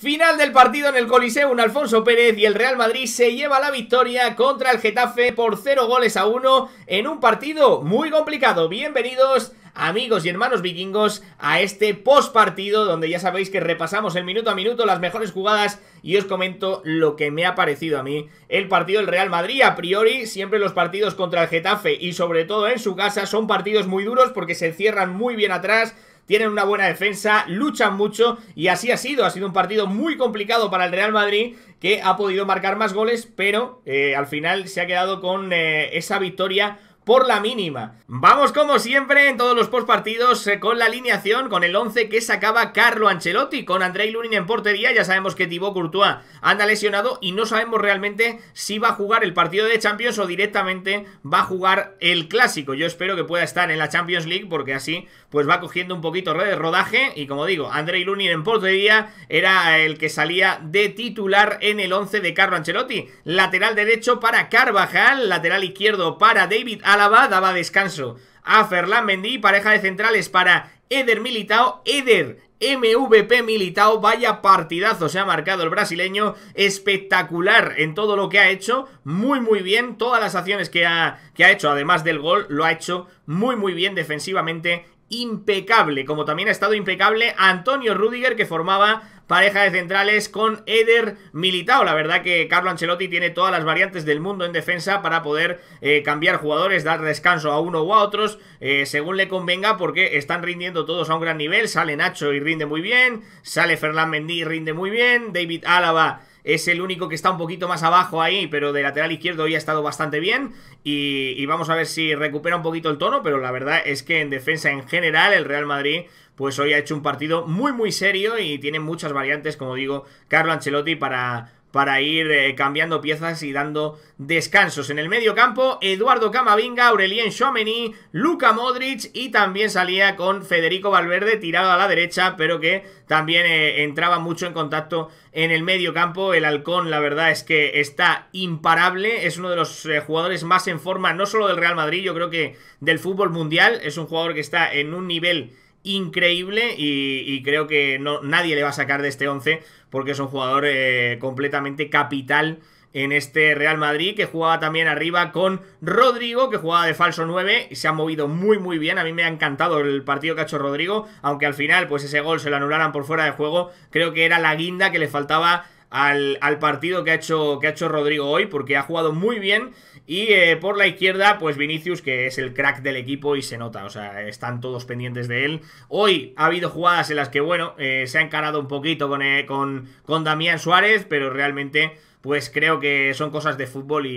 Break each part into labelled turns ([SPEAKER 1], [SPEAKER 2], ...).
[SPEAKER 1] Final del partido en el Coliseo, un Alfonso Pérez y el Real Madrid se lleva la victoria contra el Getafe por 0 goles a 1 en un partido muy complicado. Bienvenidos amigos y hermanos vikingos a este post partido donde ya sabéis que repasamos el minuto a minuto las mejores jugadas y os comento lo que me ha parecido a mí el partido del Real Madrid. A priori siempre los partidos contra el Getafe y sobre todo en su casa son partidos muy duros porque se cierran muy bien atrás tienen una buena defensa, luchan mucho y así ha sido. Ha sido un partido muy complicado para el Real Madrid que ha podido marcar más goles, pero eh, al final se ha quedado con eh, esa victoria por la mínima. Vamos como siempre en todos los postpartidos eh, con la alineación, con el 11 que sacaba Carlo Ancelotti, con Andrei Lunin en portería, ya sabemos que Thibaut Courtois anda lesionado y no sabemos realmente si va a jugar el partido de Champions o directamente va a jugar el Clásico. Yo espero que pueda estar en la Champions League porque así pues va cogiendo un poquito de rodaje y como digo, Andrei Lunin en portería era el que salía de titular en el 11 de Carlo Ancelotti. Lateral derecho para Carvajal, lateral izquierdo para David daba descanso a Ferland Mendy, pareja de centrales para Eder Militao, Eder MVP Militao, vaya partidazo se ha marcado el brasileño, espectacular en todo lo que ha hecho, muy muy bien, todas las acciones que ha, que ha hecho, además del gol, lo ha hecho muy muy bien defensivamente impecable, como también ha estado impecable Antonio Rudiger, que formaba pareja de centrales con Eder Militao. La verdad que Carlo Ancelotti tiene todas las variantes del mundo en defensa para poder eh, cambiar jugadores, dar descanso a uno u a otros, eh, según le convenga, porque están rindiendo todos a un gran nivel. Sale Nacho y rinde muy bien, sale Fernán Mendy y rinde muy bien, David Álava es el único que está un poquito más abajo ahí, pero de lateral izquierdo hoy ha estado bastante bien y, vamos a ver si recupera un poquito el tono, pero la verdad es que en defensa en general el Real Madrid pues hoy ha hecho un partido muy muy serio y tiene muchas variantes, como digo, Carlo Ancelotti para para ir eh, cambiando piezas y dando descansos. En el medio campo, Eduardo Camavinga, Aurelien Chouameni, Luca Modric y también salía con Federico Valverde tirado a la derecha, pero que también eh, entraba mucho en contacto en el medio campo. El halcón, la verdad es que está imparable, es uno de los eh, jugadores más en forma, no solo del Real Madrid, yo creo que del fútbol mundial, es un jugador que está en un nivel increíble y, creo que nadie le va a sacar de este 11 porque es un jugador eh, completamente capital en este Real Madrid, que jugaba también arriba con Rodrigo, que jugaba de falso 9, y se ha movido muy muy bien, a mí me ha encantado el partido que ha hecho Rodrigo, aunque al final pues ese gol se lo anularan por fuera de juego, creo que era la guinda que le faltaba al, partido que ha, hecho, que ha hecho Rodrigo hoy, porque ha jugado muy bien. Y eh, por la izquierda, pues Vinicius, que es el crack del equipo y se nota, o sea, están todos pendientes de él. Hoy ha habido jugadas en las que, bueno, eh, se ha encarado un poquito eh, con, con, Damián Suárez, pero realmente pues creo que son cosas de fútbol y,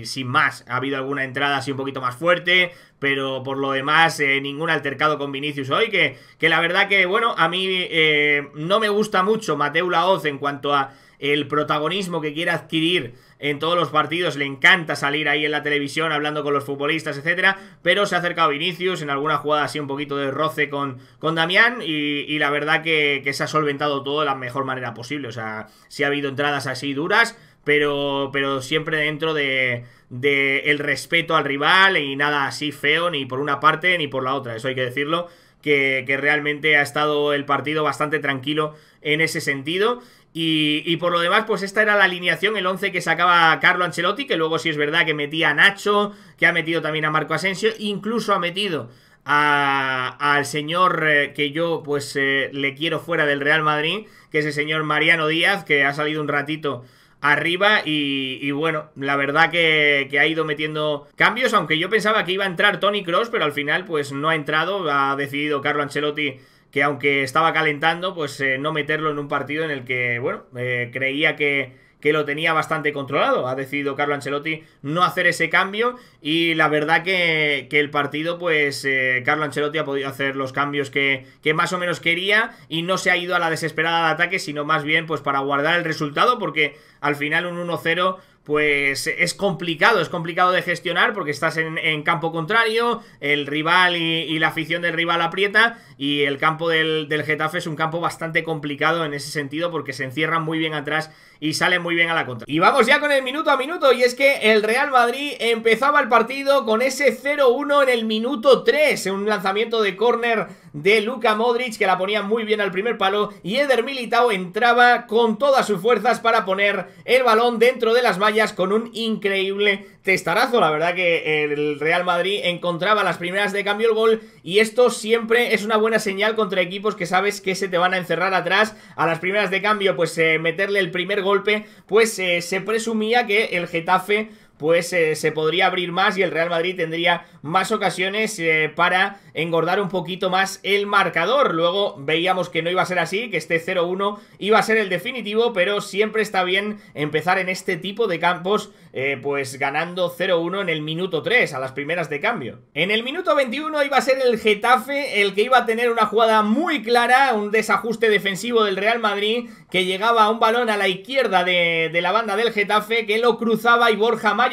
[SPEAKER 1] y, sin más. Ha habido alguna entrada así un poquito más fuerte, pero por lo demás eh, ningún altercado con Vinicius hoy, que, que la verdad que, bueno, a mí eh, no me gusta mucho Mateu Laoz en cuanto a el protagonismo que quiere adquirir en todos los partidos, le encanta salir ahí en la televisión hablando con los futbolistas, etcétera, pero se ha acercado Vinicius en alguna jugada así un poquito de roce con, con Damián y, la verdad que, se ha solventado todo de la mejor manera posible, o sea, sí ha habido entradas así duras, pero, pero siempre dentro de, de el respeto al rival y nada así feo ni por una parte ni por la otra, eso hay que decirlo, que, realmente ha estado el partido bastante tranquilo en ese sentido. Y, por lo demás, pues esta era la alineación, el 11 que sacaba Carlo Ancelotti, que luego sí es verdad que metía a Nacho, que ha metido también a Marco Asensio, incluso ha metido al señor eh, que yo pues eh, le quiero fuera del Real Madrid, que es el señor Mariano Díaz, que ha salido un ratito arriba y, bueno, la verdad que, ha ido metiendo cambios, aunque yo pensaba que iba a entrar Tony Cross, pero al final pues no ha entrado, ha decidido Carlo Ancelotti que aunque estaba calentando, pues eh, no meterlo en un partido en el que, bueno, eh, creía que que lo tenía bastante controlado. Ha decidido Carlo Ancelotti no hacer ese cambio y la verdad que, el partido, pues eh, Carlo Ancelotti ha podido hacer los cambios que, que, más o menos quería y no se ha ido a la desesperada de ataque, sino más bien pues para guardar el resultado porque al final un 1-0 pues es complicado, es complicado de gestionar porque estás en, campo contrario, el rival y, la afición del rival aprieta y el campo del, Getafe es un campo bastante complicado en ese sentido porque se encierran muy bien atrás y salen muy bien a la contra. Y vamos ya con el minuto a minuto y es que el Real Madrid empezaba el partido con ese 0-1 en el minuto 3, un lanzamiento de córner de Luka Modric que la ponía muy bien al primer palo y Eder Militao entraba con todas sus fuerzas para poner el balón dentro de las manos con un increíble testarazo. La verdad que el Real Madrid encontraba las primeras de cambio el gol y esto siempre es una buena señal contra equipos que sabes que se te van a encerrar atrás. A las primeras de cambio, pues eh, meterle el primer golpe, pues eh, se presumía que el Getafe pues eh, se podría abrir más y el Real Madrid tendría más ocasiones eh, para engordar un poquito más el marcador. Luego veíamos que no iba a ser así, que este 0-1 iba a ser el definitivo, pero siempre está bien empezar en este tipo de campos, eh, pues ganando 0-1 en el minuto 3, a las primeras de cambio. En el minuto 21 iba a ser el Getafe el que iba a tener una jugada muy clara, un desajuste defensivo del Real Madrid, que llegaba a un balón a la izquierda de, la banda del Getafe, que lo cruzaba y Borja Mal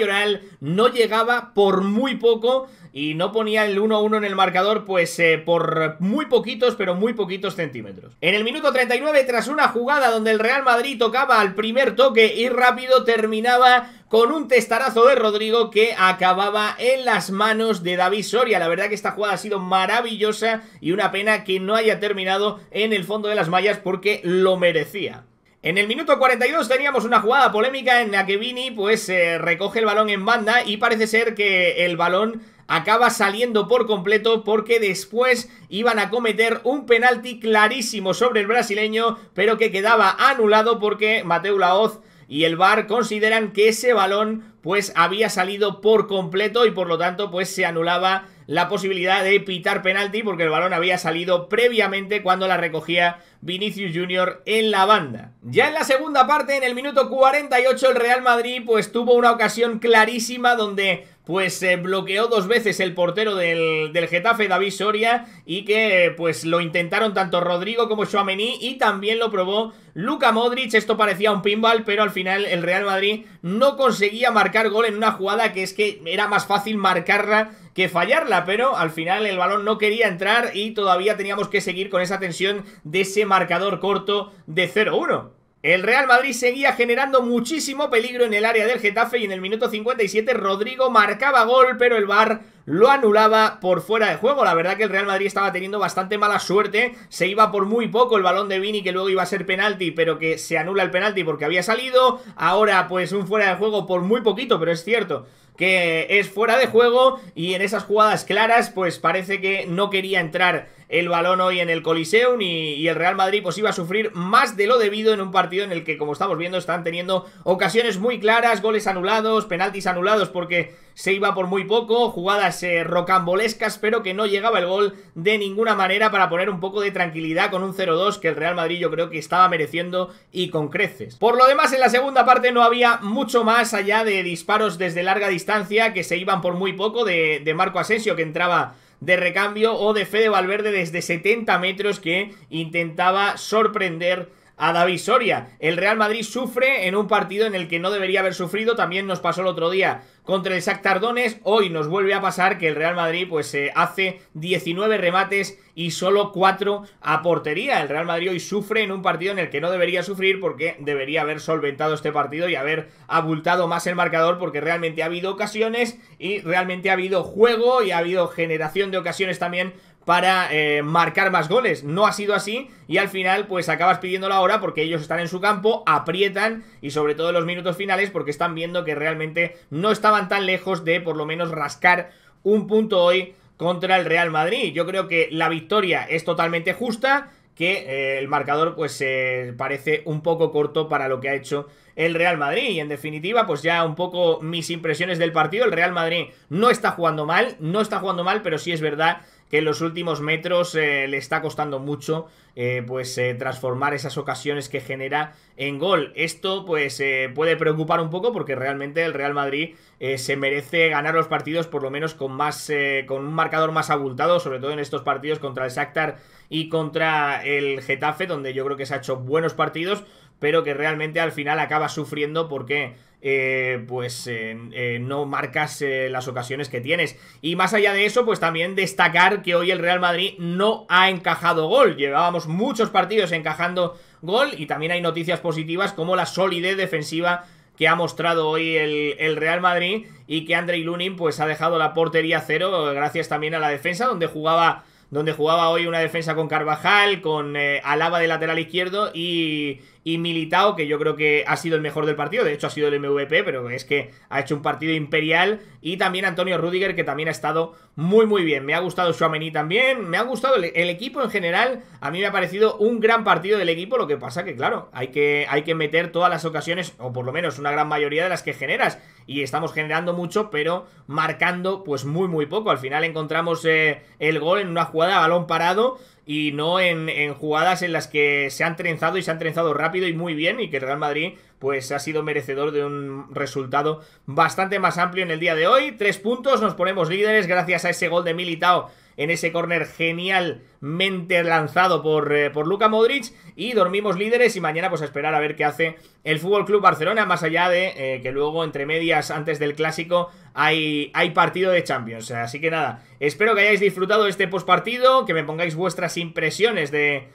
[SPEAKER 1] no llegaba por muy poco y no ponía el 1-1 en el marcador pues eh, por muy poquitos, pero muy poquitos centímetros. En el minuto 39, tras una jugada donde el Real Madrid tocaba al primer toque y rápido terminaba con un testarazo de Rodrigo que acababa en las manos de David Soria. La verdad que esta jugada ha sido maravillosa y una pena que no haya terminado en el fondo de las mallas porque lo merecía. En el minuto 42 teníamos una jugada polémica en la que Vini pues eh, recoge el balón en banda y parece ser que el balón acaba saliendo por completo porque después iban a cometer un penalti clarísimo sobre el brasileño pero que quedaba anulado porque Mateu Laoz y el VAR consideran que ese balón pues había salido por completo y por lo tanto pues se anulaba la posibilidad de pitar penalti porque el balón había salido previamente cuando la recogía Vinicius Jr. en la banda. Ya en la segunda parte, en el minuto 48, el Real Madrid pues tuvo una ocasión clarísima donde pues eh, bloqueó dos veces el portero del, Getafe, David Soria, y que pues lo intentaron tanto Rodrigo como Chouameni, y también lo probó Luka Modric, esto parecía un pinball, pero al final el Real Madrid no conseguía marcar gol en una jugada que es que era más fácil marcarla que fallarla, pero al final el balón no quería entrar y todavía teníamos que seguir con esa tensión de ese marcador corto de 0-1. El Real Madrid seguía generando muchísimo peligro en el área del Getafe y en el minuto 57 Rodrigo marcaba gol, pero el bar lo anulaba por fuera de juego. La verdad que el Real Madrid estaba teniendo bastante mala suerte, se iba por muy poco el balón de Vini que luego iba a ser penalti, pero que se anula el penalti porque había salido. Ahora pues un fuera de juego por muy poquito, pero es cierto que es fuera de juego y en esas jugadas claras pues parece que no quería entrar el balón hoy en el Coliseum y, el Real Madrid pues iba a sufrir más de lo debido en un partido en el que, como estamos viendo, están teniendo ocasiones muy claras, goles anulados, penaltis anulados porque se iba por muy poco, jugadas eh, rocambolescas, pero que no llegaba el gol de ninguna manera para poner un poco de tranquilidad con un 0-2 que el Real Madrid yo creo que estaba mereciendo y con creces. Por lo demás, en la segunda parte no había mucho más allá de disparos desde larga distancia que se iban por muy poco de, de Marco Asensio que entraba de recambio o de Fede Valverde desde 70 metros que intentaba sorprender a David Soria. El Real Madrid sufre en un partido en el que no debería haber sufrido. También nos pasó el otro día contra el Sac Tardones. Hoy nos vuelve a pasar que el Real Madrid pues eh, hace 19 remates y solo 4 a portería. El Real Madrid hoy sufre en un partido en el que no debería sufrir porque debería haber solventado este partido y haber abultado más el marcador porque realmente ha habido ocasiones y realmente ha habido juego y ha habido generación de ocasiones también para eh, marcar más goles. No ha sido así y al final pues acabas pidiéndolo ahora porque ellos están en su campo, aprietan y sobre todo en los minutos finales porque están viendo que realmente no estaban tan lejos de por lo menos rascar un punto hoy contra el Real Madrid. Yo creo que la victoria es totalmente justa, que eh, el marcador pues se eh, parece un poco corto para lo que ha hecho el Real Madrid. Y en definitiva, pues ya un poco mis impresiones del partido. El Real Madrid no está jugando mal, no está jugando mal, pero sí es verdad que en los últimos metros eh, le está costando mucho eh, pues eh, transformar esas ocasiones que genera en gol. Esto pues puede preocupar un poco porque realmente el Real Madrid se merece ganar los partidos por lo menos con más con un marcador más abultado, sobre todo en estos partidos contra el Shakhtar y contra el Getafe, donde yo creo que se ha hecho buenos partidos pero que realmente al final acaba sufriendo porque... Eh, pues eh, no marcas eh, las ocasiones que tienes. Y más allá de eso, pues también destacar que hoy el Real Madrid no ha encajado gol. Llevábamos muchos partidos encajando gol y también hay noticias positivas como la solidez defensiva que ha mostrado hoy el, Real Madrid y que Andrei Lunin pues ha dejado la portería cero gracias también a la defensa donde jugaba donde jugaba hoy una defensa con Carvajal, con Alaba de lateral izquierdo y, y Militao, que yo creo que ha sido el mejor del partido, de hecho ha sido el MVP, pero es que ha hecho un partido imperial, y también Antonio Rudiger, que también ha estado muy muy bien, me ha gustado y también, me ha gustado el, equipo en general, a mí me ha parecido un gran partido del equipo, lo que pasa que claro, hay que, hay que meter todas las ocasiones, o por lo menos una gran mayoría de las que generas, y estamos generando mucho, pero marcando pues muy muy poco, al final encontramos eh, el gol en una jugada a balón parado, y no en, jugadas en las que se han trenzado y se han trenzado rápido y muy bien y que el Real Madrid pues ha sido merecedor de un resultado bastante más amplio en el día de hoy. Tres puntos, nos ponemos líderes gracias a ese gol de Militao en ese córner genialmente lanzado eh, por, Luka Modric. Y dormimos líderes y mañana pues a esperar a ver qué hace el Fútbol Club Barcelona, más allá de eh, que luego entre medias, antes del clásico, hay, hay partido de Champions. Así que nada, espero que hayáis disfrutado de este postpartido, que me pongáis vuestras impresiones de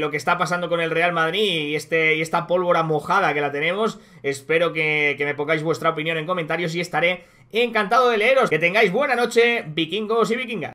[SPEAKER 1] lo que está pasando con el Real Madrid y, este, y esta pólvora mojada que la tenemos. Espero que, que me pongáis vuestra opinión en comentarios y estaré encantado de leeros. Que tengáis buena noche, vikingos y vikingas.